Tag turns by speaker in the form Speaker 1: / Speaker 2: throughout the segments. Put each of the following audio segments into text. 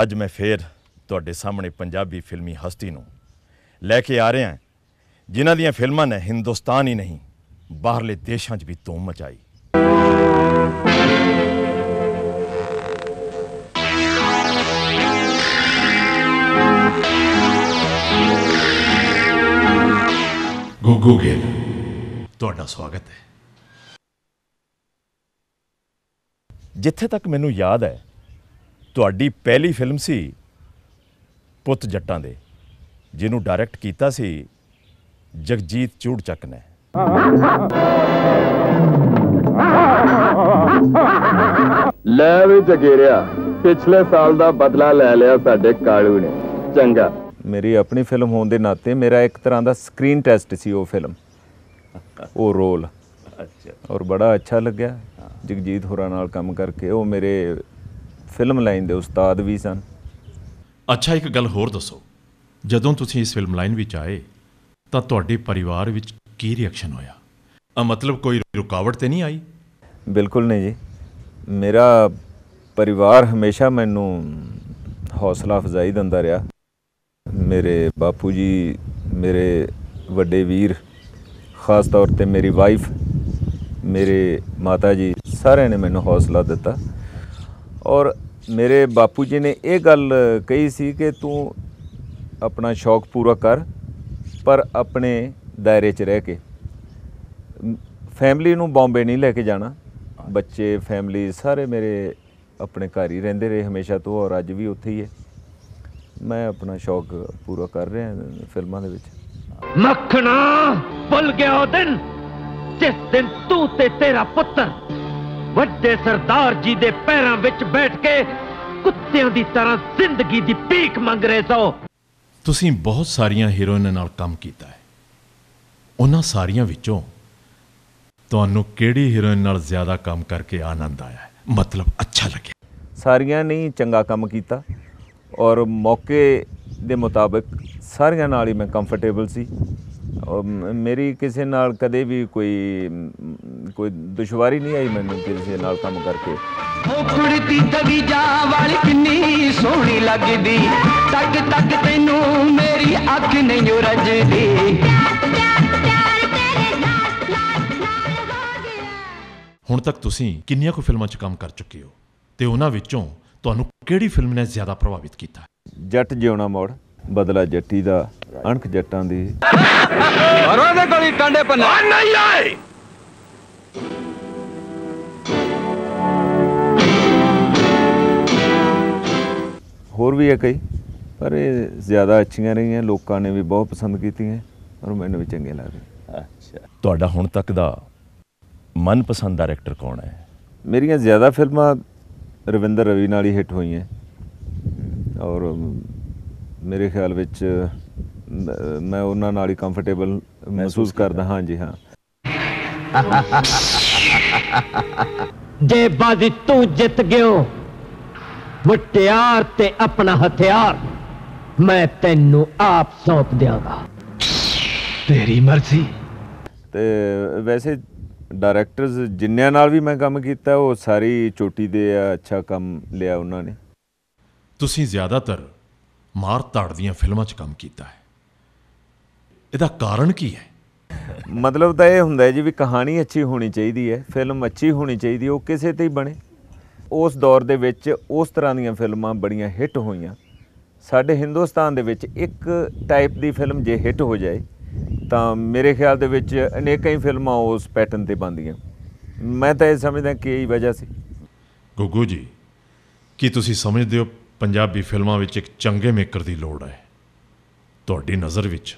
Speaker 1: ਅੱਜ ਮੈਂ ਫੇਰ ਤੁਹਾਡੇ ਸਾਹਮਣੇ ਪੰਜਾਬੀ ਫਿਲਮੀ ਹਸਤੀ ਨੂੰ ਲੈ ਕੇ ਆ ਰਿਹਾ ਜਿਨ੍ਹਾਂ ਦੀਆਂ ਫਿਲਮਾਂ ਨੇ ਹਿੰਦੁਸਤਾਨ ਹੀ ਨਹੀਂ ਬਾਹਰਲੇ ਦੇਸ਼ਾਂ 'ਚ ਵੀ ਧੂਮ ਮਚਾਈ ਗੁੱਗੂ ਗਿੱਲ ਤੁਹਾਡਾ ਸਵਾਗਤ ਹੈ ਜਿੱਥੇ ਤੱਕ ਮੈਨੂੰ ਯਾਦ ਹੈ ਤੁਹਾਡੀ ਪਹਿਲੀ ਫਿਲਮ ਸੀ ਪੁੱਤ ਜੱਟਾਂ ਦੇ ਜਿਹਨੂੰ ਡਾਇਰੈਕਟ ਕੀਤਾ ਸੀ ਜਗਜੀਤ ਚੂੜ ਚੱਕ ਨੇ
Speaker 2: ਲੈ ਵੀ ਜਗੇਰਿਆ ਪਿਛਲੇ ਸਾਲ ਦਾ ਬਦਲਾ ਲੈ ਲਿਆ ਸਾਡੇ ਕਾਲੂ ਨੇ ਚੰਗਾ ਮੇਰੀ ਆਪਣੀ ਫਿਲਮ ਹੋਣ ਦੇ ਨਾਤੇ ਮੇਰਾ ਇੱਕ ਤਰ੍ਹਾਂ ਦਾ ਸਕਰੀਨ ਟੈਸਟ ਸੀ ਉਹ ਫਿਲਮ ਉਹ ਰੋਲ ਅੱਛਾ ਔਰ ਬੜਾ ਅੱਛਾ ਲੱਗਿਆ ਜਗਜੀਤ ਹੋਰਾਂ ਨਾਲ ਕੰਮ ਕਰਕੇ ਉਹ ਮੇਰੇ ਫਿਲਮ ਲਾਈਨ ਦੇ ਉਸਤਾਦ ਵੀ ਸਨ
Speaker 1: ਅੱਛਾ ਇੱਕ ਗੱਲ ਹੋਰ ਦੱਸੋ ਜਦੋਂ ਤੁਸੀਂ ਇਸ ਫਿਲਮ ਲਾਈਨ ਵਿੱਚ ਆਏ
Speaker 2: ਤਾਂ ਤੁਹਾਡੇ ਪਰਿਵਾਰ ਵਿੱਚ ਕੀ ਰਿਐਕਸ਼ਨ ਹੋਇਆ ਆ ਮਤਲਬ ਕੋਈ ਰੁਕਾਵਟ ਤੇ ਨਹੀਂ ਆਈ ਬਿਲਕੁਲ ਨਹੀਂ ਜੀ ਮੇਰਾ ਪਰਿਵਾਰ ਹਮੇਸ਼ਾ ਮੈਨੂੰ ਹੌਸਲਾ ਅਫਜ਼ਾਈ ਦਿੰਦਾ ਰਿਹਾ ਮੇਰੇ ਬਾਪੂ ਜੀ ਮੇਰੇ ਵੱਡੇ ਵੀਰ ਖਾਸ ਤੌਰ ਤੇ ਮੇਰੀ ਵਾਈਫ ਮੇਰੇ ਮਾਤਾ ਜੀ ਸਾਰਿਆਂ ਨੇ ਮੈਨੂੰ ਹੌਸਲਾ ਦਿੱਤਾ ਔਰ ਮੇਰੇ ਬਾਪੂ ਜੀ ਨੇ ਇਹ ਗੱਲ ਕਹੀ ਸੀ ਕਿ ਤੂੰ ਆਪਣਾ ਸ਼ੌਕ ਪੂਰਾ ਕਰ ਪਰ ਆਪਣੇ ਦਾਇਰੇ 'ਚ ਰਹਿ ਕੇ ਫੈਮਿਲੀ ਨੂੰ ਬੰਬੇ ਨਹੀਂ ਲੈ ਕੇ ਜਾਣਾ ਬੱਚੇ ਫੈਮਿਲੀ ਸਾਰੇ ਮੇਰੇ ਆਪਣੇ ਘਰ ਹੀ ਰਹਿੰਦੇ ਰਹੇ ਹਮੇਸ਼ਾ ਤੋਂ ਔਰ ਅੱਜ ਵੀ ਉੱਥੇ ਹੀ ਹੈ ਮੈਂ ਆਪਣਾ ਸ਼ੌਕ ਪੂਰਾ ਕਰ ਰਿਹਾ ਫਿਲਮਾਂ ਦੇ ਵਿੱਚ ਮੱਖਣਾ ਭੁੱਲ ਗਿਆ ਉਹ ਦਿਨ ਜਿਸ ਦਿਨ ਤੂੰ ਤੇ ਤੇਰਾ ਪੁੱਤਰ ਵੱਡੇ ਸਰਦਾਰ ਜੀ ਦੇ ਪੈਰਾਂ ਵਿੱਚ ਬੈਠ ਕੇ ਕੁੱਤਿਆਂ ਦੀ ਤਰ੍ਹਾਂ ਜ਼ਿੰਦਗੀ ਦੀ ਭੀਖ ਮੰਗ ਰਹੇ ਸੋ
Speaker 1: ਤੁਸੀਂ ਬਹੁਤ ਸਾਰੀਆਂ ਹੀਰੋਇਨਾਂ ਨਾਲ ਕੰਮ ਕੀਤਾ ਹੈ ਉਹਨਾਂ ਸਾਰੀਆਂ ਵਿੱਚੋਂ ਤੁਹਾਨੂੰ ਕਿਹੜੀ ਹੀਰੋਇਨ ਨਾਲ
Speaker 2: ਜ਼ਿਆਦਾ ਕੰਮ ਕਰਕੇ ਆਨੰਦ ਆਇਆ
Speaker 1: ਮਤਲਬ ਅੱਛਾ
Speaker 2: ਲੱਗਿਆ ਸਾਰੀਆਂ ਨਹੀਂ ਚੰਗਾ ਕੰਮ ਕੀਤਾ ਔਰ ਮੌਕੇ ਦੇ ਮੁਤਾਬਕ ਸਾਰੀਆਂ ਨਾਲ ਹੀ ਮੈਂ ਕੰਫਰਟੇਬਲ ਸੀ ਮੇਰੀ ਕਿਸੇ ਨਾਲ ਕਦੇ ਵੀ ਕੋਈ ਕੋਈ ਦੁਸ਼ਵਾਰੀ ਨਹੀਂ ਆਈ ਮੈਨੂੰ ਕਿਸੇ ਨਾਲ ਕੰਮ ਕਰਕੇ
Speaker 1: ਉਹ ਦੀ ਦਵੀ ਜਾ ਵਾਲੀ ਕਿੰਨੀ ਸੋਹਣੀ ਲੱਗਦੀ ਤੱਕ ਤੱਕ ਤੈਨੂੰ ਮੇਰੀ ਅੱਖ ਨਹੀਂ ਰਜਦੀ ਹੁਣ ਤੱਕ ਤੁਸੀਂ ਕਿੰਨੀਆਂ ਕੋ ਫਿਲਮਾਂ 'ਚ ਕੰਮ ਕਰ ਚੁੱਕੇ ਹੋ ਤੇ ਉਹਨਾਂ ਵਿੱਚੋਂ ਤੁਹਾਨੂੰ ਕਿਹੜੀ ਫਿਲਮ ਨੇ ਜ਼ਿਆਦਾ
Speaker 2: ਪ੍ਰਭਾਵਿਤ ਕੀਤਾ ਜੱਟ ਜਿਉਣਾ ਮੋੜ ਬਦਲਾ ਜੱਟੀ ਦਾ ਅਣਖ ਜੱਟਾਂ ਦੀ ਔਰਾਂ ਦੇ ਕੋਲੀ ਟਾਂਡੇ ਪੰਨੇ ਆ ਨਹੀਂ ਆਏ ਹੋਰ ਵੀ ਹੈ ਕਈ ਪਰ ਇਹ ਜ਼ਿਆਦਾ ਅੱਛੀਆਂ ਰਹੀਆਂ ਲੋਕਾਂ ਨੇ ਵੀ ਬਹੁਤ ਪਸੰਦ ਕੀਤੀਆਂ ਔਰ ਮੈਨੂੰ ਵੀ ਚੰਗੇ ਲੱਗਦੇ ਅੱਛਾ
Speaker 1: ਤੁਹਾਡਾ ਹੁਣ ਤੱਕ ਦਾ ਮਨਪਸੰਦ ਡਾਇਰੈਕਟਰ
Speaker 2: ਕੌਣ ਹੈ ਮੇਰੀਆਂ ਜ਼ਿਆਦਾ ਫਿਲਮਾਂ ਰਵਿੰਦਰ ਰਵੀ ਨਾਲ ਹੀ ਹਿੱਟ ਹੋਈਆਂ ਔਰ ਮੇਰੇ ਖਿਆਲ ਵਿੱਚ ਮੈਂ ਉਹਨਾਂ ਨਾਲ ਹੀ ਕੰਫਰਟੇਬਲ ਮਹਿਸੂਸ ਕਰਦਾ ਹਾਂ ਜੀ ਹਾਂ ਜੇ ਬਾਜ਼ੀ ਤੂੰ ਜਿੱਤ ਗਿਓ ਮੁਟਿਆਰ ਤੇ
Speaker 1: ਆਪਣਾ ਹਥਿਆਰ ਮੈਂ ਤੈਨੂੰ ਆਪ ਸੌਂਪ ਦਿਆਂਗਾ
Speaker 2: ਤੇਰੀ ਮਰਜ਼ੀ ਤੇ ਵੈਸੇ ਡਾਇਰੈਕਟਰਸ ਜਿੰਨਿਆਂ ਨਾਲ ਵੀ ਮੈਂ ਕੰਮ ਕੀਤਾ ਉਹ ਸਾਰੀ ਚੋਟੀ ਦੇ ਆ ਅੱਛਾ ਕੰਮ ਲਿਆ ਉਹਨਾਂ ਨੇ ਤੁਸੀਂ ਜ਼ਿਆਦਾਤਰ ਮਾਰ ਧਾੜ ਦੀਆਂ ਫਿਲਮਾਂ 'ਚ ਕੰਮ ਕੀਤਾ ਹੈ ਇਹਦਾ ਕਾਰਨ ਕੀ ਹੈ ਮਤਲਬ ਤਾਂ ਇਹ ਹੁੰਦਾ ਜੀ ਵੀ ਕਹਾਣੀ ਅੱਛੀ ਹੋਣੀ ਚਾਹੀਦੀ ਹੈ ਫਿਲਮ ਅੱਛੀ ਹੋਣੀ ਚਾਹੀਦੀ ਉਹ ਕਿਸੇ ਤੇ ਹੀ ਬਣੇ ਉਸ ਦੌਰ ਦੇ ਵਿੱਚ ਉਸ ਤਰ੍ਹਾਂ ਦੀਆਂ ਫਿਲਮਾਂ ਬੜੀਆਂ ਹਿੱਟ ਹੋਈਆਂ ਸਾਡੇ ਹਿੰਦੁਸਤਾਨ ਦੇ ਵਿੱਚ ਇੱਕ ਟਾਈਪ ਦੀ ਫਿਲਮ ਜੇ ਹਿੱਟ ਹੋ ਜਾਏ ਤਾਂ ਮੇਰੇ ਖਿਆਲ ਦੇ ਵਿੱਚ ਅਨੇਕਾਂ ਹੀ ਫਿਲਮਾਂ ਉਸ ਪੈਟਰਨ ਤੇ ਬੰਦੀਆਂ ਮੈਂ ਤਾਂ ਇਹ ਸਮਝਦਾ ਕਿ ਇਹੀ ਵਜ੍ਹਾ ਸੀ
Speaker 1: ਗੁੱਗੂ ਜੀ ਕੀ ਤੁਸੀਂ ਸਮਝਦੇ ਹੋ ਪੰਜਾਬੀ ਫਿਲਮਾਂ ਵਿੱਚ ਇੱਕ ਚੰਗੇ ਮੇਕਰ ਦੀ ਲੋੜ ਹੈ ਤੁਹਾਡੀ ਨਜ਼ਰ ਵਿੱਚ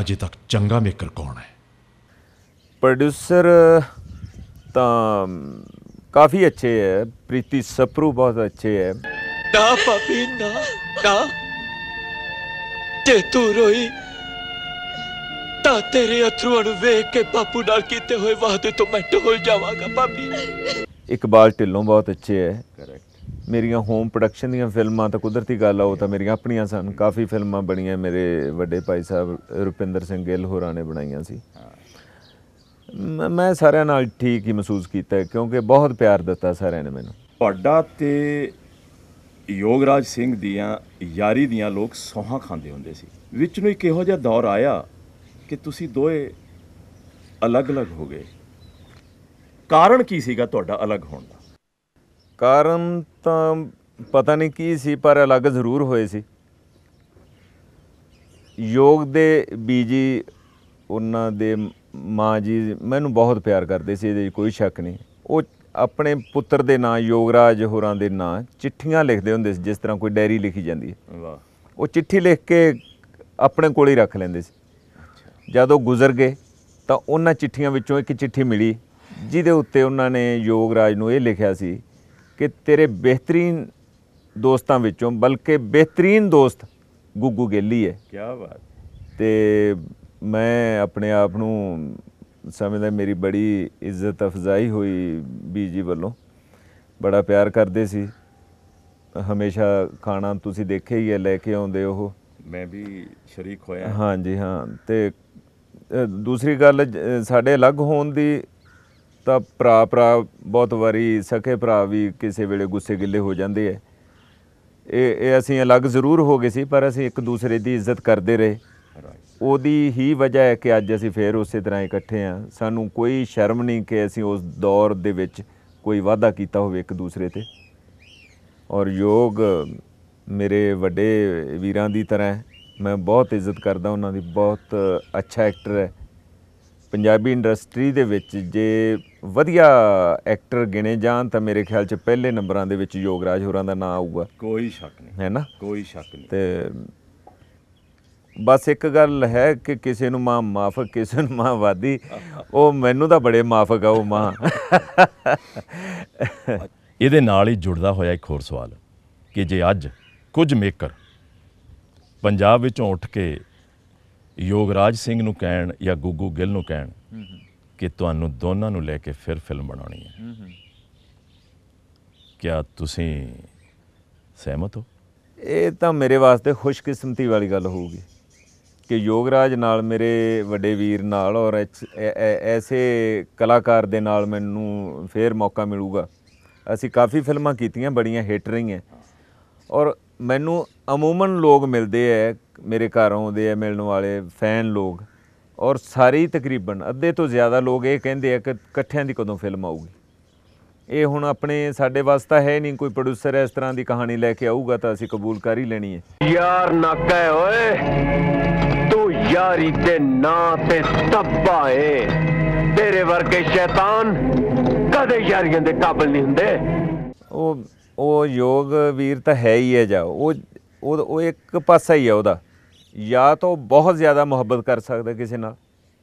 Speaker 1: ਅਜੇ ਤੱਕ ਚੰਗਾ ਮੇਕਰ ਕੌਣ ਹੈ
Speaker 2: ਪ੍ਰੋਡਿਊਸਰ ਤਾਂ ਕਾਫੀ ਅੱਛੇ ਹੈ ਪ੍ਰੀਤੀ ਸਪਰੂ ਬਹੁਤ ਅੱਛੇ ਹੈ ਦਾ ਪਪੀ ਨਾ ਦਾ ਤੇ ਤੂੰ ਰੋਈ ਤਾਂ ਤੇਰੇ ਅਥਰੂਆਂ ਨੂੰ ਵੇਖ ਕੇ ਬਾਪੂ ਨਾਲ ਕੀਤੇ ਹੋਏ ਵਾਅਦੇ ਤੋਂ ਮੈਂ ਟੋਲ ਜਾਵਾਂਗਾ ਪਾਪੀ ਇਕਬਾਲ ਢਿੱਲੋਂ ਬਹੁਤ ਅੱਛੇ ਹੈ ਕਰੈਕਟ ਮੇਰੀਆਂ ਹੋਮ ਪ੍ਰੋਡਕਸ਼ਨ ਦੀਆਂ ਫਿਲਮਾਂ ਤਾਂ ਕੁਦਰਤੀ ਗੱਲ ਆ ਉਹ ਤਾਂ ਮੇਰੀਆਂ ਆਪਣੀਆਂ ਸਨ ਕਾਫੀ ਫਿਲਮਾਂ ਬਣੀਆਂ ਮੇਰੇ ਵੱਡੇ ਭਾਈ ਸਾਹਿਬ ਰੁਪਿੰਦਰ ਸਿੰਘ ਗਿੱਲ ਹੋਰਾਂ ਨੇ ਬਣਾਈਆਂ ਸੀ ਮੈਂ ਸਾਰਿਆਂ ਨਾਲ ਠੀਕ ਹੀ ਮਹਿਸੂਸ ਕੀਤਾ ਕਿਉਂਕਿ ਬਹੁਤ ਪਿਆਰ ਦਿੱਤਾ ਸਾਰਿਆਂ ਨੇ ਮੈਨੂੰ ਤੁਹਾਡਾ ਤੇ ਯੋਗਰਾਜ
Speaker 1: ਸਿੰਘ ਦੀਆਂ ਯਾਰੀ ਦੀਆਂ ਲੋਕ ਸੋਹਾਂ ਖਾਂਦੇ ਹੁੰਦੇ ਸੀ ਵਿੱਚ ਨੂੰ ਇੱਕ ਇਹੋ ਜਿਹਾ ਦੌਰ ਆਇਆ ਕਿ ਤੁਸੀਂ ਦੋਏ ਅਲੱਗ-ਅਲੱਗ ਹੋ ਗਏ ਕਾਰਨ ਕੀ
Speaker 2: ਸੀਗਾ ਤੁਹਾਡਾ ਅਲੱਗ ਹੋਣ ਦਾ ਕਾਰਨ ਤਾਂ ਪਤਾ ਨਹੀਂ ਕੀ ਸੀ ਪਰ ਅਲੱਗ ਜ਼ਰੂਰ ਹੋਏ ਸੀ ਯੋਗ ਦੇ ਬੀਜੀ ਉਹਨਾਂ ਦੇ ਮਾਂ ਜੀ ਮੈਨੂੰ ਬਹੁਤ ਪਿਆਰ ਕਰਦੇ ਸੀ ਇਹਦੇ ਕੋਈ ਸ਼ੱਕ ਨਹੀਂ ਉਹ ਆਪਣੇ ਪੁੱਤਰ ਦੇ ਨਾਂ ਯੋਗਰਾਜ ਹੋਰਾਂ ਦੇ ਨਾਂ ਚਿੱਠੀਆਂ ਲਿਖਦੇ ਹੁੰਦੇ ਸੀ ਜਿਸ ਤਰ੍ਹਾਂ ਕੋਈ ਡਾਇਰੀ ਲਿਖੀ ਜਾਂਦੀ ਹੈ ਵਾਹ ਉਹ ਚਿੱਠੀ ਲਿਖ ਕੇ ਆਪਣੇ ਕੋਲ ਹੀ ਰੱਖ ਲੈਂਦੇ ਸੀ ਜਦੋਂ ਗੁਜ਼ਰ ਗਏ ਤਾਂ ਉਹਨਾਂ ਚਿੱਠੀਆਂ ਵਿੱਚੋਂ ਇੱਕ ਚਿੱਠੀ ਮਿਲੀ ਜਿਹਦੇ ਉੱਤੇ ਉਹਨਾਂ ਨੇ ਯੋਗਰਾਜ ਨੂੰ ਇਹ ਲਿਖਿਆ ਸੀ ਕਿ ਤੇਰੇ ਬਿਹਤਰੀਨ ਦੋਸਤਾਂ ਵਿੱਚੋਂ ਬਲਕਿ ਬਿਹਤਰੀਨ ਦੋਸਤ ਗੁੱਗੂ ਗੇਲੀ ਹੈ ਕੀ ਬਾਤ ਤੇ ਮੈਂ ਆਪਣੇ ਆਪ ਨੂੰ ਸਮਝਦਾ ਮੇਰੀ ਬੜੀ ਇੱਜ਼ਤ ਅਫਜ਼ਾਈ ਹੋਈ ਬੀਜੀ ਵੱਲੋਂ ਬੜਾ ਪਿਆਰ ਕਰਦੇ ਸੀ ਹਮੇਸ਼ਾ ਖਾਣਾ ਤੁਸੀਂ ਦੇਖਿਆ ਹੀ ਹੈ ਲੈ ਕੇ ਆਉਂਦੇ ਉਹ
Speaker 1: ਮੈਂ ਵੀ ਸ਼ਰੀਕ ਹੋਇਆ
Speaker 2: ਹਾਂਜੀ ਹਾਂ ਤੇ ਦੂਸਰੀ ਗੱਲ ਸਾਡੇ ਅਲੱਗ ਹੋਣ ਦੀ ਤਾਂ ਭਰਾ ਭਰਾ ਬਹੁਤ ਵਾਰੀ ਸਕੇ ਭਰਾ ਵੀ ਕਿਸੇ ਵੇਲੇ ਗੁੱਸੇ ਗਿੱਲੇ ਹੋ ਜਾਂਦੇ ਐ ਇਹ ਇਹ ਅਸੀਂ ਅਲੱਗ ਜ਼ਰੂਰ ਹੋ ਗਏ ਸੀ ਪਰ ਅਸੀਂ ਇੱਕ ਦੂਸਰੇ ਦੀ ਇੱਜ਼ਤ ਕਰਦੇ ਰਹੇ ਉਹਦੀ ਹੀ ਵਜ੍ਹਾ ਹੈ ਕਿ ਅੱਜ ਅਸੀਂ ਫੇਰ ਉਸੇ ਤਰ੍ਹਾਂ ਇਕੱਠੇ ਆ ਸਾਨੂੰ ਕੋਈ ਸ਼ਰਮ ਨਹੀਂ ਕਿ ਅਸੀਂ ਉਸ ਦੌਰ ਦੇ ਵਿੱਚ ਕੋਈ ਵਾਅਦਾ ਕੀਤਾ ਹੋਵੇ ਇੱਕ ਦੂਸਰੇ ਤੇ ਔਰ ਯੋਗ ਮੇਰੇ ਵੱਡੇ ਵੀਰਾਂ ਦੀ ਤਰ੍ਹਾਂ ਮੈਂ ਬਹੁਤ ਇੱਜ਼ਤ ਕਰਦਾ ਉਹਨਾਂ ਦੀ ਬਹੁਤ ਅੱਛਾ ਐਕਟਰ ਹੈ ਪੰਜਾਬੀ ਇੰਡਸਟਰੀ ਦੇ ਵਿੱਚ ਜੇ ਵਧੀਆ ਐਕਟਰ ਗਿਣੇ ਜਾਣ ਤਾਂ ਮੇਰੇ ਖਿਆਲ 'ਚ ਪਹਿਲੇ ਨੰਬਰਾਂ ਦੇ ਵਿੱਚ ਯੋਗਰਾਜ ਹੋਰਾਂ ਦਾ ਨਾਮ ਆਊਗਾ ਕੋਈ ਸ਼ੱਕ ਨਹੀਂ ਹੈ ਨਾ ਕੋਈ ਸ਼ੱਕ ਨਹੀਂ ਤੇ ਬਸ ਇੱਕ ਗੱਲ ਹੈ ਕਿ ਕਿਸੇ ਨੂੰ ਮਾਂ ਮਾਫਕ ਕਿਸੇ ਨੂੰ ਮਾਂ ਵਾਦੀ ਉਹ ਮੈਨੂੰ ਤਾਂ ਬੜੇ ਮਾਫਕ ਆ ਉਹ ਮਾਂ
Speaker 1: ਇਹਦੇ ਨਾਲ ਹੀ ਜੁੜਦਾ ਹੋਇਆ ਇੱਕ ਹੋਰ ਸਵਾਲ ਕਿ ਜੇ ਅੱਜ ਕੁਝ ਮੇਕਰ ਪੰਜਾਬ ਵਿੱਚੋਂ ਉੱਠ ਕੇ ਯੋਗਰਾਜ ਸਿੰਘ ਨੂੰ ਕਹਿਣ ਜਾਂ ਗੁੱਗੂ ਗਿੱਲ ਨੂੰ ਕਹਿਣ ਕਿ ਤੁਹਾਨੂੰ ਦੋਨਾਂ ਨੂੰ ਲੈ ਕੇ ਫਿਰ ਫਿਲਮ ਬਣਾਉਣੀ ਹੈ ਕਿਆ ਤੁਸੀਂ ਸਹਿਮਤ ਹੋ
Speaker 2: ਇਹ ਤਾਂ ਮੇਰੇ ਵਾਸਤੇ ਖੁਸ਼ਕਿਸਮਤੀ ਵਾਲੀ ਗੱਲ ਹੋਊਗੀ ਕਿ ਯੋਗਰਾਜ ਨਾਲ ਮੇਰੇ ਵੱਡੇ ਵੀਰ ਨਾਲ ਔਰ ਐਸੇ ਕਲਾਕਾਰ ਦੇ ਨਾਲ ਮੈਨੂੰ ਫੇਰ ਮੌਕਾ ਮਿਲੂਗਾ ਅਸੀਂ ਕਾਫੀ ਫਿਲਮਾਂ ਕੀਤੀਆਂ ਬੜੀਆਂ ਹਿੱਟ ਰਹੀਆਂ ਔਰ ਮੈਨੂੰ ਅਮੂਮਨ ਲੋਕ ਮਿਲਦੇ ਐ ਮੇਰੇ ਘਰ ਆਉਂਦੇ ਐ ਮਿਲਣ ਵਾਲੇ ਫੈਨ ਲੋਕ ਔਰ ਸਾਰੀ ਤਕਰੀਬਨ ਅੱਧੇ ਤੋਂ ਜ਼ਿਆਦਾ ਲੋਕ ਇਹ ਕਹਿੰਦੇ ਆ ਕਿ ਇਕੱਠਿਆਂ ਦੀ ਕਦੋਂ ਫਿਲਮ ਆਊਗੀ ਇਹ ਹੁਣ ਆਪਣੇ ਸਾਡੇ ਵਾਸਤਾ ਹੈ ਨਹੀਂ ਕੋਈ ਪ੍ਰੋਡਿਊਸਰ ਇਸ ਤਰ੍ਹਾਂ ਦੀ ਕਹਾਣੀ ਲੈ ਕੇ ਆਊਗਾ ਤਾਂ ਅਸੀਂ ਕਬੂਲ ਕਰ ਹੀ ਲੈਣੀ ਹੈ ਯਾਰ ਨਾਕਾ ਓਏ ਤੂੰ ਯਾਰੀ ਦੇ ਨਾਂ ਤੇ ਤੱਬਾ ਏ ਤੇਰੇ ਵਰਗੇ ਸ਼ੈਤਾਨ ਕਦੇ ਯਾਰੀਆਂ ਦੇ ਕਾਬਲ ਨਹੀਂ ਹੁੰਦੇ ਉਹ ਉਹ ਯੋਗ ਵੀਰ ਤਾਂ ਹੈ ਹੀ ਹੈ ਜਾ ਉਹ ਉਹ ਇੱਕ ਪਾਸਾ ਹੀ ਹੈ ਉਹਦਾ ਜਾਂ ਤਾਂ ਬਹੁਤ ਜ਼ਿਆਦਾ ਮੁਹੱਬਤ ਕਰ ਸਕਦਾ ਕਿਸੇ ਨਾਲ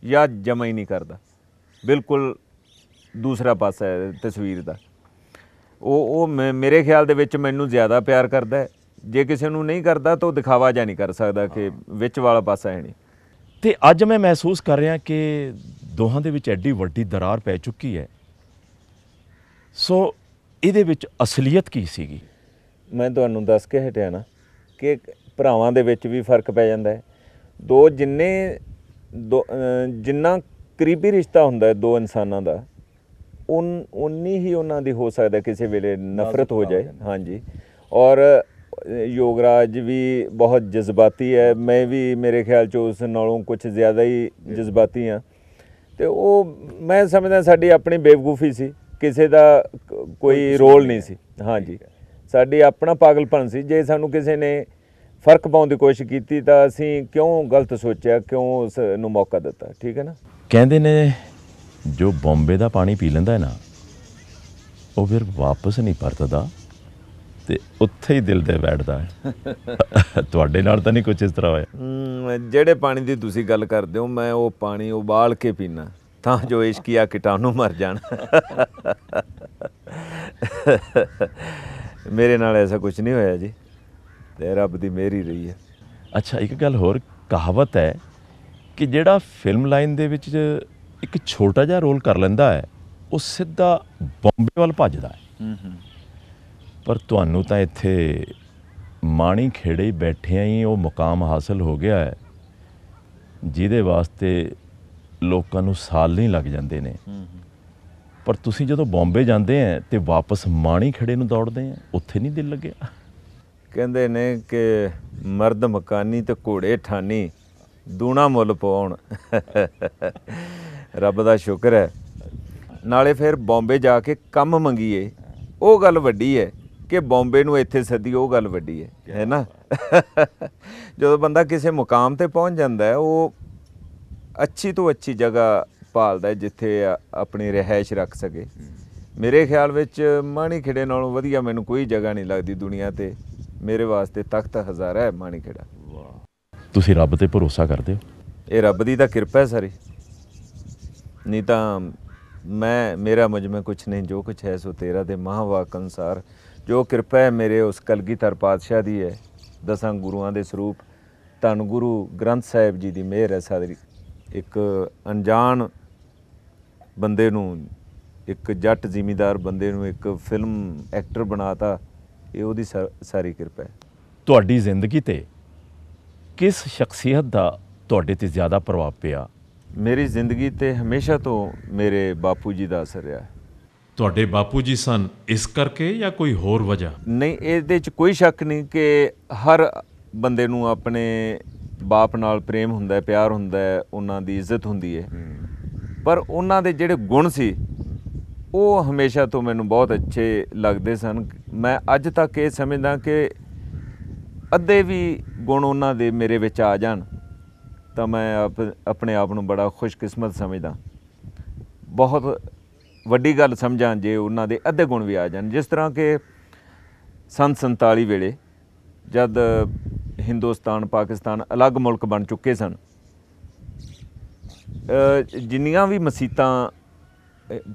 Speaker 2: ਜਾਂ ਜਮਾ ਹੀ ਨਹੀਂ ਕਰਦਾ ਬਿਲਕੁਲ ਦੂਸਰਾ ਪਾਸਾ ਹੈ ਤਸਵੀਰ ਦਾ ਉਹ ਉਹ ਮੇਰੇ ਖਿਆਲ ਦੇ ਵਿੱਚ ਮੈਨੂੰ ਜ਼ਿਆਦਾ ਪਿਆਰ ਕਰਦਾ ਜੇ ਕਿਸੇ ਨੂੰ ਨਹੀਂ ਕਰਦਾ ਤਾਂ ਉਹ ਦਿਖਾਵਾ ਜਾਂ ਨਹੀਂ ਕਰ ਸਕਦਾ ਕਿ ਵਿੱਚ ਵਾਲਾ ਪਾਸਾ ਹੈ ਨਹੀਂ ਤੇ ਅੱਜ
Speaker 1: ਮੈਂ ਮਹਿਸੂਸ ਕਰ ਰਿਹਾ ਕਿ ਦੋਹਾਂ ਦੇ ਵਿੱਚ ਐਡੀ ਵੱਡੀ ਦਰਾਰ ਪੈ ਚੁੱਕੀ ਹੈ
Speaker 2: ਸੋ ਇਹਦੇ
Speaker 1: ਵਿੱਚ ਅਸਲੀਅਤ ਕੀ ਸੀਗੀ
Speaker 2: ਮੈਂ ਤੁਹਾਨੂੰ ਦੱਸ ਕੇ ਹਟਿਆ ਨਾ ਕਿ ਭਰਾਵਾਂ ਦੇ ਵਿੱਚ ਵੀ ਫਰਕ ਪੈ ਜਾਂਦਾ ਹੈ ਦੋ ਜਿੰਨੇ ਜਿੰਨਾ ਕਰੀਬੀ ਰਿਸ਼ਤਾ ਹੁੰਦਾ ਹੈ ਦੋ ਇਨਸਾਨਾਂ ਦਾ ਉਨ ਉਨੀ ਹੀ ਉਹਨਾਂ ਦੀ ਹੋ ਸਕਦਾ ਕਿਸੇ ਵੇਲੇ ਨਫ਼ਰਤ ਹੋ ਜਾਏ ਹਾਂਜੀ ਔਰ ਯੋਗਰਾਜ ਵੀ ਬਹੁਤ ਜਜ਼ਬਾਤੀ ਹੈ ਮੈਂ ਵੀ ਮੇਰੇ ਖਿਆਲ ਚ ਉਸ ਨਾਲੋਂ ਕੁਝ ਜ਼ਿਆਦਾ ਹੀ ਜਜ਼ਬਾਤੀ ਆ ਤੇ ਉਹ ਮੈਂ ਸਮਝਦਾ ਸਾਡੀ ਆਪਣੀ ਬੇਵਕੂਫੀ ਸੀ ਕਿਸੇ ਦਾ ਕੋਈ ਰੋਲ ਨਹੀਂ ਸੀ ਹਾਂਜੀ ਸਾਡੀ ਆਪਣਾ ਪਾਗਲਪਨ ਸੀ ਜੇ ਸਾਨੂੰ ਕਿਸੇ ਨੇ ਫਰਕ ਪਾਉਣ ਦੀ ਕੋਸ਼ਿਸ਼ ਕੀਤੀ ਤਾਂ ਅਸੀਂ ਕਿਉਂ ਗਲਤ ਸੋਚਿਆ ਕਿਉਂ ਉਸ ਨੂੰ ਮੌਕਾ ਦਿੱਤਾ ਠੀਕ ਹੈ ਨਾ
Speaker 1: ਕਹਿੰਦੇ ਨੇ ਜੋ ਬੰਬੇ ਦਾ ਪਾਣੀ ਪੀ ਲੈਂਦਾ ਹੈ ਨਾ ਉਹ ਫਿਰ ਵਾਪਸ ਨਹੀਂ ਪਰਤਦਾ ਤੇ ਉੱਥੇ ਹੀ ਦਿਲ ਦੇ ਬੈਠਦਾ ਹੈ ਤੁਹਾਡੇ ਨਾਲ ਤਾਂ ਨਹੀਂ ਕੁਝ ਇਸ ਤਰ੍ਹਾਂ
Speaker 2: ਹੋਇਆ ਜਿਹੜੇ ਪਾਣੀ ਦੀ ਤੁਸੀਂ ਗੱਲ ਕਰਦੇ ਹੋ ਮੈਂ ਉਹ ਪਾਣੀ ਉਬਾਲ ਕੇ ਪੀਣਾ ਤਾਂ ਜੋ ਇਸ਼ਕੀਆ ਕੀਟਾਣੂ ਮਰ ਜਾਣ ਮੇਰੇ ਨਾਲ ਐਸਾ ਕੁਝ ਨਹੀਂ ਹੋਇਆ ਜੀ ਤੇ ਰੱਬ ਦੀ ਮਿਹਰ ਹੀ ਰਹੀ ਹੈ
Speaker 1: ਅੱਛਾ ਇੱਕ ਗੱਲ ਹੋਰ ਕਹਾਵਤ ਹੈ ਕਿ ਜਿਹੜਾ ਫਿਲਮ ਲਾਈਨ ਦੇ ਵਿੱਚ ਇੱਕ ਛੋਟਾ ਜਿਹਾ ਰੋਲ ਕਰ ਲੈਂਦਾ ਹੈ ਉਹ ਸਿੱਧਾ ਬੰਬੇ ਵੱਲ ਭੱਜਦਾ ਹੈ ਪਰ ਤੁਹਾਨੂੰ ਤਾਂ ਇੱਥੇ ਮਾਣੀ ਖੇੜੇ ਬੈਠਿਆਂ ਹੀ ਉਹ ਮੁਕਾਮ ਹਾਸਲ ਹੋ ਗਿਆ ਹੈ ਜਿਹਦੇ ਵਾਸਤੇ ਲੋਕਾਂ ਨੂੰ ਸਾਲ ਨਹੀਂ ਲੱਗ ਜਾਂਦੇ ਨੇ ਪਰ ਤੁਸੀਂ ਜਦੋਂ ਬੰਬੇ ਜਾਂਦੇ ਆ ਤੇ ਵਾਪਸ ਮਾਣੀ ਖੇੜੇ ਨੂੰ ਦੌੜਦੇ ਆ ਉੱਥੇ ਨਹੀਂ ਦਿਲ ਲੱਗਿਆ
Speaker 2: ਕਹਿੰਦੇ ਨੇ ਕਿ ਮਰਦ ਮਕਾਨੀ ਤੇ ਘੋੜੇ ਠਾਨੀ ਦੂਣਾ ਮੁੱਲ ਪਾਉਣ ਰੱਬ ਦਾ ਸ਼ੁਕਰ ਹੈ ਨਾਲੇ ਫਿਰ ਬੰਬੇ ਜਾ ਕੇ ਕੰਮ ਮੰਗੀਏ ਉਹ ਗੱਲ ਵੱਡੀ ਹੈ ਕਿ ਬੰਬੇ ਨੂੰ ਇੱਥੇ ਸੱਦੀ ਉਹ ਗੱਲ ਵੱਡੀ ਹੈ ਹੈ ਨਾ ਜਦੋਂ ਬੰਦਾ ਕਿਸੇ ਮੁਕਾਮ ਤੇ ਪਹੁੰਚ ਜਾਂਦਾ ਹੈ ਉਹ ਅੱਛੀ ਤੋਂ ਅੱਛੀ ਜਗ੍ਹਾ ਪਾਲਦਾ ਜਿੱਥੇ ਆਪਣੀ ਰਹਿائش ਰੱਖ ਸਕੇ ਮੇਰੇ ਖਿਆਲ ਵਿੱਚ ਮਾਣੀ ਖਿੜੇ ਨਾਲੋਂ ਵਧੀਆ ਮੈਨੂੰ ਕੋਈ ਜਗ੍ਹਾ ਨਹੀਂ ਲੱਗਦੀ ਦੁਨੀਆ ਤੇ ਮੇਰੇ ਵਾਸਤੇ ਤਖਤ ਹਜ਼ਾਰਾ ਹੈ ਵਾਹ
Speaker 1: ਤੁਸੀਂ ਰੱਬ ਤੇ ਭਰੋਸਾ ਕਰਦੇ ਹੋ
Speaker 2: ਇਹ ਰੱਬ ਦੀ ਤਾਂ ਕਿਰਪਾ ਹੈ ਸਾਰੀ ਨਹੀਂ ਤਾਂ ਮੈਂ ਮੇਰਾ ਮੁਝਮੇ ਕੁਛ ਨਹੀਂ ਜੋ ਕੁਛ ਹੈ ਸੋ ਤੇਰਾ ਦੇ ਮਹਾਵਾਕ ਅਨਸਾਰ ਜੋ ਕਿਰਪਾ ਹੈ ਮੇਰੇ ਉਸ ਕਲਗੀਧਰ ਪਾਤਸ਼ਾਹ ਦੀ ਹੈ ਦਸਾਂ ਗੁਰੂਆਂ ਦੇ ਸਰੂਪ ਧੰਨ ਗੁਰੂ ਗ੍ਰੰਥ ਸਾਹਿਬ ਜੀ ਦੀ ਮਿਹਰ ਹੈ ਸਾਰੀ ਇੱਕ ਅਣਜਾਣ ਬੰਦੇ ਨੂੰ ਇੱਕ ਜੱਟ ਜ਼ਿਮੀਦਾਰ ਬੰਦੇ ਨੂੰ ਇੱਕ ਫਿਲਮ ਐਕਟਰ ਬਣਾਤਾ ਇਹ ਉਹਦੀ ਸਾਰੀ ਕਿਰਪਾ ਹੈ
Speaker 1: ਤੁਹਾਡੀ ਜ਼ਿੰਦਗੀ ਤੇ ਕਿਸ ਸ਼ਖਸੀਅਤ ਦਾ ਤੁਹਾਡੇ ਤੇ ਜ਼ਿਆਦਾ ਪ੍ਰਭਾਵ
Speaker 2: ਪਿਆ ਮੇਰੀ ਜ਼ਿੰਦਗੀ ਤੇ ਹਮੇਸ਼ਾ ਤੋਂ ਮੇਰੇ ਬਾਪੂ ਜੀ ਦਾ ਅਸਰ ਰਿਹਾ
Speaker 1: ਤੁਹਾਡੇ ਬਾਪੂ ਜੀ ਸਨ ਇਸ ਕਰਕੇ ਜਾਂ ਕੋਈ ਹੋਰ ਵਜ੍ਹਾ
Speaker 2: ਨਹੀਂ ਇਹਦੇ ਚ ਕੋਈ ਸ਼ੱਕ ਨਹੀਂ ਕਿ ਹਰ ਬੰਦੇ ਨੂੰ ਆਪਣੇ ਬਾਪ ਨਾਲ ਪ੍ਰੇਮ ਹੁੰਦਾ ਹੈ ਪਿਆਰ ਹੁੰਦਾ ਹੈ ਉਹਨਾਂ ਦੀ ਇੱਜ਼ਤ ਹੁੰਦੀ ਹੈ ਪਰ ਉਹਨਾਂ ਦੇ ਜਿਹੜੇ ਗੁਣ ਸੀ ਉਹ ਹਮੇਸ਼ਾ ਤੋਂ ਮੈਨੂੰ ਬਹੁਤ ਅੱਛੇ ਲੱਗਦੇ ਸਨ ਮੈਂ ਅੱਜ ਤੱਕ ਇਹ ਸਮਝਦਾ ਕਿ ਅੱਧੇ ਵੀ ਗੁਣ ਉਹਨਾਂ ਦੇ ਮੇਰੇ ਵਿੱਚ ਆ ਜਾਣ ਤਾਂ ਮੈਂ ਆਪਣੇ ਆਪ ਨੂੰ ਬੜਾ ਖੁਸ਼ਕਿਸਮਤ ਸਮਝਦਾ ਬਹੁਤ ਵੱਡੀ ਗੱਲ ਸਮਝਾਂ ਜੇ ਉਹਨਾਂ ਦੇ ਅੱਧੇ ਗੁਣ ਵੀ ਆ ਜਾਣ ਜਿਸ ਤਰ੍ਹਾਂ ਕਿ ਸਨ 47 ਵੇਲੇ ਜਦ ਹਿੰਦੁਸਤਾਨ ਪਾਕਿਸਤਾਨ ਅਲੱਗ ਮੁਲਕ ਬਣ ਚੁੱਕੇ ਸਨ ਜਿੰਨੀਆਂ ਵੀ ਮਸੀਤਾਂ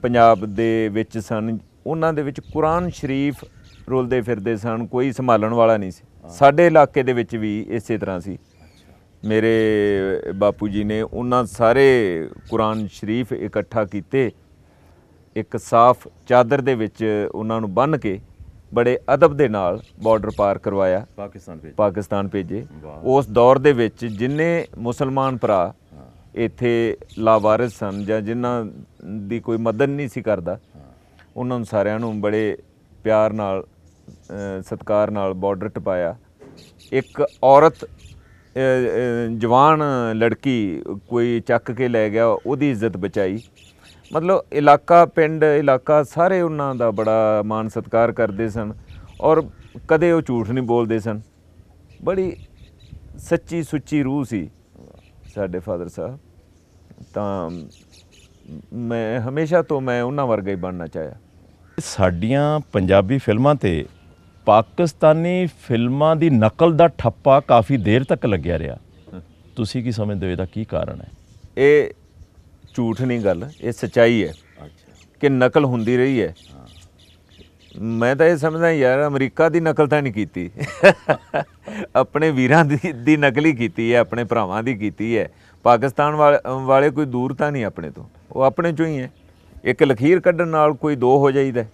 Speaker 2: ਪੰਜਾਬ ਦੇ ਵਿੱਚ ਸਨ ਉਹਨਾਂ ਦੇ ਵਿੱਚ ਕੁਰਾਨ ਸ਼ਰੀਫ ਰੋਲਦੇ ਫਿਰਦੇ ਸਨ ਕੋਈ ਸੰਭਾਲਣ ਵਾਲਾ ਨਹੀਂ ਸੀ ਸਾਡੇ ਇਲਾਕੇ ਦੇ ਵਿੱਚ ਵੀ ਇਸੇ ਤਰ੍ਹਾਂ ਸੀ ਮੇਰੇ ਬਾਪੂ ਜੀ ਨੇ ਉਹਨਾਂ ਸਾਰੇ ਕੁਰਾਨ ਸ਼ਰੀਫ ਇਕੱਠਾ ਕੀਤੇ ਇੱਕ ਸਾਫ਼ ਚਾਦਰ ਦੇ ਵਿੱਚ ਉਹਨਾਂ ਨੂੰ ਬੰਨ ਕੇ ਬੜੇ ਅਦਬ ਦੇ ਨਾਲ ਬਾਰਡਰ ਪਾਰ ਕਰਵਾਇਆ ਪਾਕਿਸਤਾਨ ਭੇਜੇ ਪਾਕਿਸਤਾਨ ਭੇਜੇ ਉਸ ਦੌਰ ਦੇ ਵਿੱਚ ਜਿੰਨੇ ਮੁਸਲਮਾਨ ਭਰਾ ਇੱਥੇ ਲਾਵਾਰਿਸ ਸਨ ਜਾਂ ਜਿਨ੍ਹਾਂ ਦੀ ਕੋਈ ਮਦਦ ਨਹੀਂ ਸੀ ਕਰਦਾ ਉਹਨਾਂ ਸਾਰਿਆਂ ਨੂੰ ਬੜੇ ਪਿਆਰ ਨਾਲ ਸਤਕਾਰ ਨਾਲ ਬਾਰਡਰ ਟਪਾਇਆ ਇੱਕ ਔਰਤ ਜਵਾਨ ਲੜਕੀ ਕੋਈ ਚੱਕ ਕੇ ਲੈ ਗਿਆ ਉਹਦੀ ਇੱਜ਼ਤ ਬਚਾਈ ਮਤਲਬ ਇਲਾਕਾ ਪਿੰਡ ਇਲਾਕਾ ਸਾਰੇ ਉਹਨਾਂ ਦਾ ਬੜਾ ਮਾਨ ਸਤਕਾਰ ਕਰਦੇ ਸਨ ਔਰ ਕਦੇ ਉਹ ਝੂਠ ਨਹੀਂ ਬੋਲਦੇ ਸਨ ਬੜੀ ਸੱਚੀ ਸੁੱਚੀ ਰੂਹ ਸੀ ਸਾਡੇ ਫਾਦਰ ਸਾਹਿਬ ਤਾਂ ਮੈਂ ਹਮੇਸ਼ਾ ਤੋਂ ਮੈਂ ਉਹਨਾਂ ਵਰਗਾ ਹੀ ਬਣਨਾ ਚਾਹਿਆ
Speaker 1: ਸਾਡੀਆਂ ਪੰਜਾਬੀ ਫਿਲਮਾਂ ਤੇ ਪਾਕਿਸਤਾਨੀ ਫਿਲਮਾਂ ਦੀ ਨਕਲ ਦਾ ਠੱਪਾ ਕਾਫੀ ਦੇਰ ਤੱਕ ਲੱਗਿਆ ਰਿਹਾ ਤੁਸੀਂ ਕੀ ਸਮਝਦੇ ਹੋ ਇਹਦਾ ਕੀ ਕਾਰਨ ਹੈ
Speaker 2: ਇਹ ਝੂਠ ਨਹੀਂ ਗੱਲ ਇਹ ਸਚਾਈ ਹੈ ਕਿ ਨਕਲ ਹੁੰਦੀ ਰਹੀ ਹੈ ਮੈਂ ਤਾਂ ਇਹ ਸਮਝਦਾ ਯਾਰ ਅਮਰੀਕਾ ਦੀ ਨਕਲ ਤਾਂ ਨਹੀਂ ਕੀਤੀ ਆਪਣੇ ਵੀਰਾਂ ਦੀ ਨਕਲ ਹੀ ਕੀਤੀ ਹੈ ਆਪਣੇ ਭਰਾਵਾਂ ਦੀ ਕੀਤੀ ਹੈ ਪਾਕਿਸਤਾਨ ਵਾਲੇ ਕੋਈ ਦੂਰ ਤਾਂ ਨਹੀਂ ਆਪਣੇ ਤੋਂ ਉਹ ਆਪਣੇ ਚੋਂ ਹੀ ਹੈ ਇੱਕ ਲਖੀਰ ਕੱਢਣ ਨਾਲ ਕੋਈ ਦੋ ਹੋ ਜਾਈਦਾ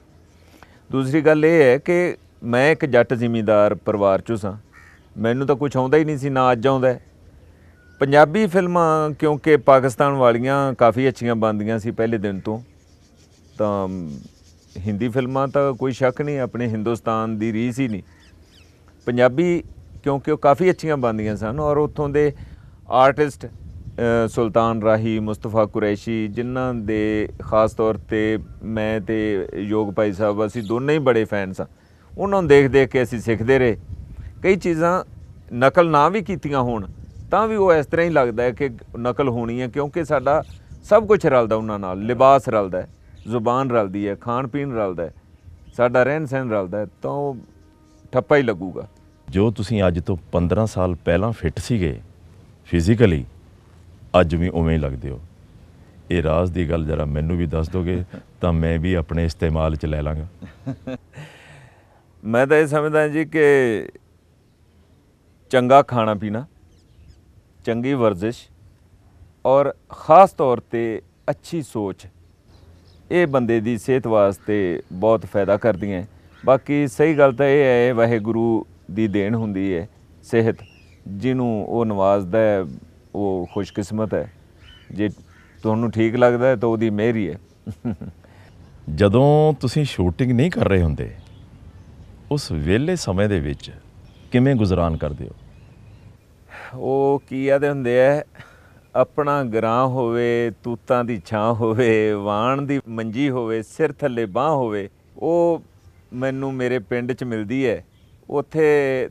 Speaker 2: ਦੂਸਰੀ ਗੱਲ ਇਹ ਹੈ ਕਿ ਮੈਂ ਇੱਕ ਜੱਟ ਜ਼ਿਮੀਂਦਾਰ ਪਰਿਵਾਰ ਚੋਂ ਸਾਂ ਮੈਨੂੰ ਤਾਂ ਕੁਝ ਆਉਂਦਾ ਹੀ ਨਹੀਂ ਸੀ ਨਾ ਅੱਜ ਆਉਂਦਾ ਪੰਜਾਬੀ ਫਿਲਮਾਂ ਕਿਉਂਕਿ ਪਾਕਿਸਤਾਨ ਵਾਲੀਆਂ ਕਾਫੀ ਅੱਛੀਆਂ ਬਣਦੀਆਂ ਸੀ ਪਹਿਲੇ ਦਿਨ ਤੋਂ ਤਾਂ ਹਿੰਦੀ ਫਿਲਮਾਂ ਤਾਂ ਕੋਈ ਸ਼ੱਕ ਨਹੀਂ ਆਪਣੇ ਹਿੰਦੁਸਤਾਨ ਦੀ ਰੀਸ ਹੀ ਨਹੀਂ ਪੰਜਾਬੀ ਕਿਉਂਕਿ ਉਹ ਕਾਫੀ ਅੱਛੀਆਂ ਬਣਦੀਆਂ ਸਨ ਔਰ ਉੱਥੋਂ ਦੇ ਆਰਟਿਸਟ ਸੁਲਤਾਨ ਰਾਹੀ ਮੁਸਤਫਾ ਕੁਰੈਸ਼ੀ ਜਿਨ੍ਹਾਂ ਦੇ ਖਾਸ ਤੌਰ ਤੇ ਮੈਂ ਤੇ ਯੋਗ ਭਾਈ ਸਾਹਿਬ ਅਸੀਂ ਦੋਨੇ ਹੀ ਬੜੇ ਫੈਨ ਸਾਂ ਉਹਨਾਂ ਨੂੰ ਦੇਖ ਦੇਖ ਕੇ ਅਸੀਂ ਸਿੱਖਦੇ ਰਹੇ ਕਈ ਚੀਜ਼ਾਂ ਨਕਲ ਨਾ ਵੀ ਕੀਤੀਆਂ ਹੋਣ ਤਾਂ ਵੀ ਉਹ ਇਸ ਤਰ੍ਹਾਂ ਹੀ ਲੱਗਦਾ ਹੈ ਕਿ ਨਕਲ ਹੋਣੀ ਹੈ ਕਿਉਂਕਿ ਸਾਡਾ ਸਭ ਕੁਝ ਰਲਦਾ ਉਹਨਾਂ ਨਾਲ ਲਿਬਾਸ ਰਲਦਾ ਹੈ ਜ਼ੁਬਾਨ ਰਲਦੀ ਹੈ ਖਾਣ ਪੀਣ ਰਲਦਾ ਹੈ ਸਾਡਾ ਰਹਿਣ ਸਹਿਣ ਰਲਦਾ ਹੈ ਤਾਂ ਉਹ ਠੱਪਾ ਹੀ ਲੱਗੂਗਾ
Speaker 1: ਜੋ ਤੁਸੀਂ ਅੱਜ ਤੋਂ 15 ਸਾਲ ਪਹਿਲਾਂ ਫਿੱਟ ਸੀਗੇ ਫਿਜ਼ੀਕਲੀ ਅੱਜ ਵੀ ਉਵੇਂ ਹੀ ਲੱਗਦੇ ਹੋ ਇਹ ਰਾਜ਼ ਦੀ ਗੱਲ ਜਰਾ ਮੈਨੂੰ ਵੀ ਦੱਸ ਦੋਗੇ ਤਾਂ ਮੈਂ ਵੀ ਆਪਣੇ ਇਸਤੇਮਾਲ
Speaker 2: 'ਚ ਲੈ ਲਾਂਗਾ ਮੈਂ ਤਾਂ ਇਹ ਸਮਝਦਾ ਜੀ ਕਿ ਚੰਗਾ ਖਾਣਾ ਪੀਣਾ ਚੰਗੀ ਵਰਜ਼ਿਸ਼ ਔਰ ਖਾਸ ਤੌਰ ਤੇ ਅੱਛੀ ਸੋਚ ਇਹ ਬੰਦੇ ਦੀ ਸਿਹਤ ਵਾਸਤੇ ਬਹੁਤ ਫਾਇਦਾ ਕਰਦੀਆਂ ਬਾਕੀ ਸਹੀ ਗੱਲ ਤਾਂ ਇਹ ਹੈ ਵਾਹਿਗੁਰੂ ਦੀ ਦੇਣ ਹੁੰਦੀ ਹੈ ਸਿਹਤ ਜਿਹਨੂੰ ਉਹ ਨਵਾਜ਼ਦਾ ਹੈ ਉਹ ਖੁਸ਼ਕਿਸਮਤ ਹੈ ਜੇ ਤੁਹਾਨੂੰ ਠੀਕ ਲੱਗਦਾ ਹੈ ਤਾਂ ਉਹਦੀ ਮਿਹਰ ਹੀ
Speaker 1: ਹੈ ਜਦੋਂ ਤੁਸੀਂ ਸ਼ੂਟਿੰਗ ਨਹੀਂ ਕਰ ਰਹੇ ਹੁੰਦੇ ਉਸ ਵਿਹਲੇ ਸਮੇਂ ਦੇ ਵਿੱਚ ਕਿਵੇਂ ਗੁਜ਼ਾਰਾਨ ਕਰਦੇ ਹੋ
Speaker 2: ਉਹ ਕੀ ਆਦੇ ਹੁੰਦੇ ਆ ਆਪਣਾ ਗਰਾਂ ਹੋਵੇ ਤੂਤਾਂ ਦੀ ਛਾਂ ਹੋਵੇ ਵਾਣ ਦੀ ਮੰਜੀ ਹੋਵੇ ਸਿਰ ਥੱਲੇ ਬਾਹ ਹੋਵੇ ਉਹ ਮੈਨੂੰ ਮੇਰੇ ਪਿੰਡ 'ਚ ਮਿਲਦੀ ਹੈ ਉੱਥੇ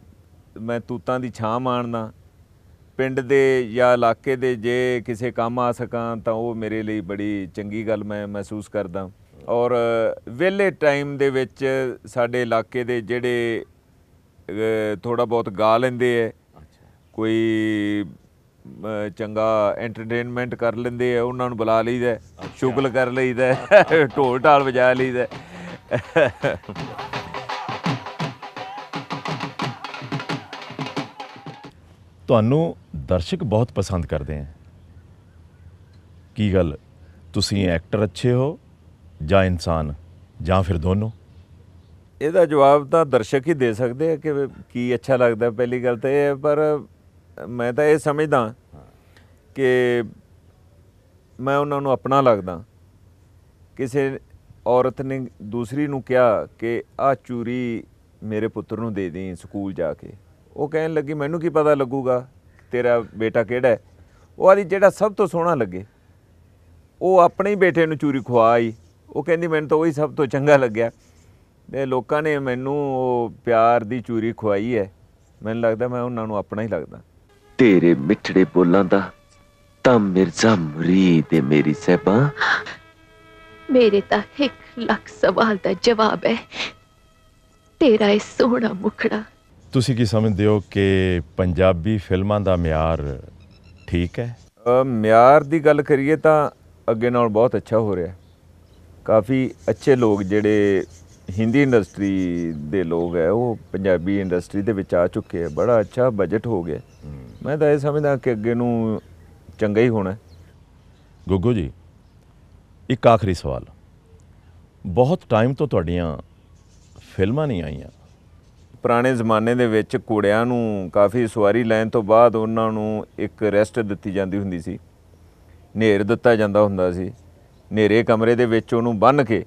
Speaker 2: ਮੈਂ ਤੂਤਾਂ ਦੀ ਛਾਂ ਮਾਣਦਾ ਪਿੰਡ ਦੇ ਜਾਂ ਇਲਾਕੇ ਦੇ ਜੇ ਕਿਸੇ ਕੰਮ ਆ ਸਕਾਂ ਤਾਂ ਉਹ ਮੇਰੇ ਲਈ ਬੜੀ ਚੰਗੀ ਗੱਲ ਮੈਂ ਮਹਿਸੂਸ ਕਰਦਾ ਔਰ ਵੇਲੇ ਟਾਈਮ ਦੇ ਵਿੱਚ ਸਾਡੇ ਇਲਾਕੇ ਦੇ ਜਿਹੜੇ ਥੋੜਾ ਬਹੁਤ ਗਾ ਲੈਂਦੇ ਐ ਕੋਈ ਚੰਗਾ ਐਂਟਰਟੇਨਮੈਂਟ ਕਰ ਲੈਂਦੇ ਐ ਉਹਨਾਂ ਨੂੰ ਬੁਲਾ ਲਈਦਾ ਸ਼ੁਗਲ ਕਰ ਲਈਦਾ ਢੋਲ ਢਾਲ ਵਜਾ ਲਈਦਾ
Speaker 1: ਤੁਹਾਨੂੰ ਦਰਸ਼ਕ ਬਹੁਤ ਪਸੰਦ ਕਰਦੇ ਆ ਕੀ ਗੱਲ ਤੁਸੀਂ ਐਕਟਰ ਅੱਛੇ ਹੋ ਜਾਂ ਇਨਸਾਨ ਜਾਂ ਫਿਰ ਦੋਨੋਂ
Speaker 2: ਇਹਦਾ ਜਵਾਬ ਤਾਂ ਦਰਸ਼ਕ ਹੀ ਦੇ ਸਕਦੇ ਆ ਕਿ ਕੀ ਅੱਛਾ ਲੱਗਦਾ ਪਹਿਲੀ ਗੱਲ ਤਾਂ ਇਹ ਹੈ ਪਰ ਮੈਂ ਤਾਂ ਇਹ ਸਮਝਦਾ ਕਿ ਮੈਂ ਉਹਨਾਂ ਨੂੰ ਆਪਣਾ ਲੱਗਦਾ ਕਿਸੇ ਔਰਤ ਨੇ ਦੂਸਰੀ ਨੂੰ ਕਿਹਾ ਕਿ ਆ ਚੂਰੀ ਮੇਰੇ ਪੁੱਤਰ ਨੂੰ ਦੇ ਦੇ ਸਕੂਲ ਜਾ ਕੇ ਉਹ ਕਹਿਣ ਲੱਗੀ ਮੈਨੂੰ ਕੀ ਪਤਾ ਲੱਗੂਗਾ ਤੇਰਾ ਬੇਟਾ ਕਿਹੜਾ ਹੈ ਉਹ ਆਦੀ ਜਿਹੜਾ ਸਭ ਤੋਂ ਸੋਹਣਾ ਲੱਗੇ ਉਹ ਆਪਣੇ ਹੀ ਬੇਟੇ ਨੂੰ ਚੂਰੀ ਖਵਾ ਆਈ ਉਹ ਕਹਿੰਦੀ ਮੈਨੂੰ ਤਾਂ ਉਹ ਹੀ ਸਭ ਤੋਂ ਚੰਗਾ ਲੱਗਿਆ ਤੇ ਲੋਕਾਂ ਨੇ ਮੈਨੂੰ ਉਹ ਪਿਆਰ ਦੀ ਚੂਰੀ ਖਵਾਈ ਹੈ ਮੈਨੂੰ ਲੱਗਦਾ ਮੈਂ ਉਹਨਾਂ ਨੂੰ ਆਪਣਾ ਹੀ ਲੱਗਦਾ ਤੇਰੇ ਮਿੱਠੜੇ ਬੋਲਾਂ ਦਾ ਤਾਂ ਮਿਰਜ਼ਾ ਮਰੀਦ ਹੈ ਮੇਰੀ ਸਹਿਬਾ ਮੇਰੇ ਤਾਂ ਇੱਕ ਲੱਖ ਸਵਾਲ ਦਾ ਜਵਾਬ ਹੈ ਤੇਰਾ ਇਹ ਸੋਹਣਾ ਮੁਖੜਾ
Speaker 1: ਤੁਸੀਂ ਕੀ ਸਮਝਦੇ ਹੋ ਕਿ ਪੰਜਾਬੀ ਫਿਲਮਾਂ ਦਾ ਮਿਆਰ ਠੀਕ
Speaker 2: ਹੈ ਮਿਆਰ ਦੀ ਗੱਲ ਕਰੀਏ ਤਾਂ ਅੱਗੇ ਨਾਲ ਬਹੁਤ ਅੱਛਾ ਹੋ ਰਿਹਾ ਕਾਫੀ ਅੱਛੇ ਲੋਕ ਜਿਹੜੇ ਹਿੰਦੀ ਇੰਡਸਟਰੀ ਦੇ ਲੋਕ ਹੈ ਉਹ ਪੰਜਾਬੀ ਇੰਡਸਟਰੀ ਦੇ ਵਿੱਚ ਆ ਚੁੱਕੇ ਆ ਬੜਾ ਅੱਛਾ ਬਜਟ ਹੋ ਗਿਆ ਮੈਂ ਤਾਂ ਇਹ ਸਮਝਦਾ ਕਿ ਅੱਗੇ ਨੂੰ ਚੰਗਾ ਹੀ ਹੋਣਾ
Speaker 1: ਗੁੱਗੂ ਜੀ ਇੱਕ ਆਖਰੀ ਸਵਾਲ
Speaker 2: ਬਹੁਤ ਟਾਈਮ ਤੋਂ ਤੁਹਾਡੀਆਂ ਫਿਲਮਾਂ ਨਹੀਂ ਆਈਆਂ ਪੁਰਾਣੇ ਜ਼ਮਾਨੇ ਦੇ ਵਿੱਚ ਕੋੜਿਆਂ ਨੂੰ ਕਾਫੀ ਸਵਾਰੀ ਲੈਣ ਤੋਂ ਬਾਅਦ ਉਹਨਾਂ ਨੂੰ ਇੱਕ ਰੈਸਟ ਦਿੱਤੀ ਜਾਂਦੀ ਹੁੰਦੀ ਸੀ ਨੇਰ ਦਿੱਤਾ ਜਾਂਦਾ ਹੁੰਦਾ ਸੀ ਨੇਰੇ ਕਮਰੇ ਦੇ ਵਿੱਚ ਉਹਨੂੰ ਬੰਨ ਕੇ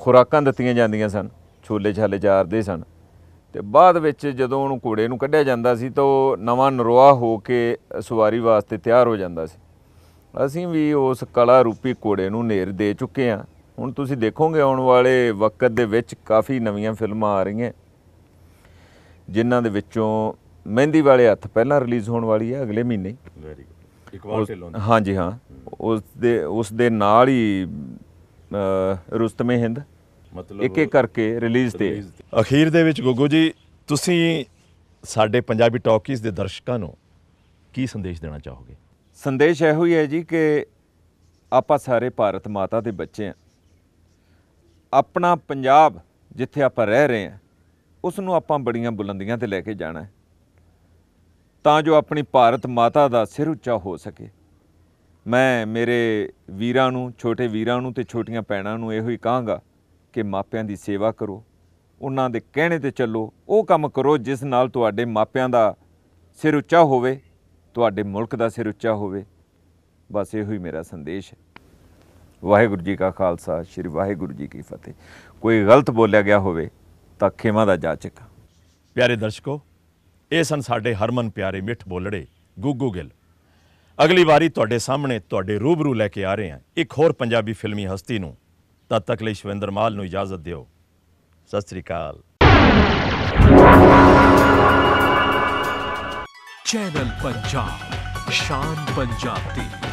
Speaker 2: ਖੁਰਾਕਾਂ ਦਿੱਤੀਆਂ ਜਾਂਦੀਆਂ ਸਨ ਛੋਲੇ ਛਾਲੇ ਚਾਰਦੇ ਸਨ ਤੇ ਬਾਅਦ ਵਿੱਚ ਜਦੋਂ ਉਹਨੂੰ ਕੋੜੇ ਨੂੰ ਕੱਢਿਆ ਜਾਂਦਾ ਸੀ ਤਾਂ ਉਹ ਨਵਾਂ ਨਰਵਾ ਹੋ ਕੇ ਸਵਾਰੀ ਵਾਸਤੇ ਤਿਆਰ ਹੋ ਜਾਂਦਾ ਸੀ ਅਸੀਂ ਵੀ ਉਸ ਕਲਾ ਰੂਪੀ ਕੋੜੇ ਨੂੰ ਨੇਰ ਦੇ ਚੁੱਕੇ ਹਾਂ ਹੁਣ ਤੁਸੀਂ ਦੇਖੋਗੇ ਆਉਣ ਵਾਲੇ ਵਕਤ ਦੇ ਵਿੱਚ ਕਾਫੀ ਨਵੀਆਂ ਫਿਲਮਾਂ ਆ ਰਹੀਆਂ ਜਿਨ੍ਹਾਂ ਦੇ ਵਿੱਚੋਂ ਮਹਿੰਦੀ ਵਾਲੇ ਹੱਥ ਪਹਿਲਾਂ ਰਿਲੀਜ਼ ਹੋਣ ਵਾਲੀ ਹੈ ਅਗਲੇ ਮਹੀਨੇ ਵੈਰੀ ਗੁੱਡ ਇਕਵਾਲ ਢਿੱਲੋਂ ਹਾਂਜੀ ਹਾਂ ਉਸ ਦੇ ਉਸ ਦੇ ਨਾਲ ਹੀ ਰੁਸਤਮੇ ਹਿੰਦ ਮਤਲਬ ਇੱਕ ਇੱਕ ਕਰਕੇ ਰਿਲੀਜ਼ ਤੇ ਅਖੀਰ ਦੇ ਵਿੱਚ ਗੋਗੋ ਜੀ ਤੁਸੀਂ
Speaker 1: ਸਾਡੇ ਪੰਜਾਬੀ ਟਾਕੀਜ਼ ਦੇ ਦਰਸ਼ਕਾਂ ਨੂੰ ਕੀ ਸੰਦੇਸ਼ ਦੇਣਾ ਚਾਹੋਗੇ
Speaker 2: ਸੰਦੇਸ਼ ਇਹੋ ਹੀ ਹੈ ਜੀ ਕਿ ਆਪਾਂ ਸਾਰੇ ਭਾਰਤ ਮਾਤਾ ਦੇ ਬੱਚੇ ਆ ਆਪਣਾ ਪੰਜਾਬ ਜਿੱਥੇ ਆਪਾਂ ਰਹਿ ਰਹੇ ਆ ਉਸ ਨੂੰ ਆਪਾਂ ਬੜੀਆਂ ਬੁਲੰਦੀਆਂ ਤੇ ਲੈ ਕੇ ਜਾਣਾ ਹੈ ਤਾਂ ਜੋ ਆਪਣੀ ਭਾਰਤ ਮਾਤਾ ਦਾ ਸਿਰ ਉੱਚਾ ਹੋ ਸਕੇ ਮੈਂ ਮੇਰੇ ਵੀਰਾਂ ਨੂੰ ਛੋਟੇ ਵੀਰਾਂ ਨੂੰ ਤੇ ਛੋਟੀਆਂ ਪੈਣਾ ਨੂੰ ਇਹੋ ਹੀ ਕਹਾਂਗਾ ਕਿ ਮਾਪਿਆਂ ਦੀ ਸੇਵਾ ਕਰੋ ਉਹਨਾਂ ਦੇ ਕਹਿਣੇ ਤੇ ਚੱਲੋ ਉਹ ਕੰਮ ਕਰੋ ਜਿਸ ਨਾਲ ਤੁਹਾਡੇ ਮਾਪਿਆਂ ਦਾ ਸਿਰ ਉੱਚਾ ਹੋਵੇ ਤੁਹਾਡੇ ਮੁਲਕ ਦਾ ਸਿਰ ਉੱਚਾ ਹੋਵੇ ਬਸ ਇਹੋ ਹੀ ਮੇਰਾ ਸੰਦੇਸ਼ ਹੈ ਵਾਹਿਗੁਰੂ ਜੀ ਕਾ ਖਾਲਸਾ ਸ੍ਰੀ ਵਾਹਿਗੁਰੂ ਜੀ ਕੀ ਫਤਿਹ ਕੋਈ ਗਲਤ ਬੋਲਿਆ ਗਿਆ ਹੋਵੇ ਤਾਂ ਖੇਮਾ ਦਾ ਜਾਚਕ ਪਿਆਰੇ ਦਰਸ਼ਕੋ
Speaker 1: ਇਹ ਸਨ ਸਾਡੇ ਹਰਮਨ ਪਿਆਰੇ ਮਿੱਠ ਬੋਲੜੇ ਗੁੱਗੂ ਗਿੱਲ ਅਗਲੀ ਵਾਰੀ ਤੁਹਾਡੇ ਸਾਹਮਣੇ ਤੁਹਾਡੇ ਰੂਬਰੂ ਲੈ ਕੇ ਆ ਰਹੇ ਹਾਂ ਇੱਕ ਹੋਰ ਪੰਜਾਬੀ ਫਿਲਮੀ ਹਸਤੀ ਨੂੰ ਤਦ ਤੱਕ ਲਈ ਸ਼ਵਿੰਦਰ ਮਾਲ ਨੂੰ ਇਜਾਜ਼ਤ ਦਿਓ ਸਤਿ ਸ੍ਰੀ ਅਕਾਲ
Speaker 2: ਚੈਨਲ ਪੰਜਾਬ ਸ਼ਾਨ ਪੰਜਾਬ ਦੀ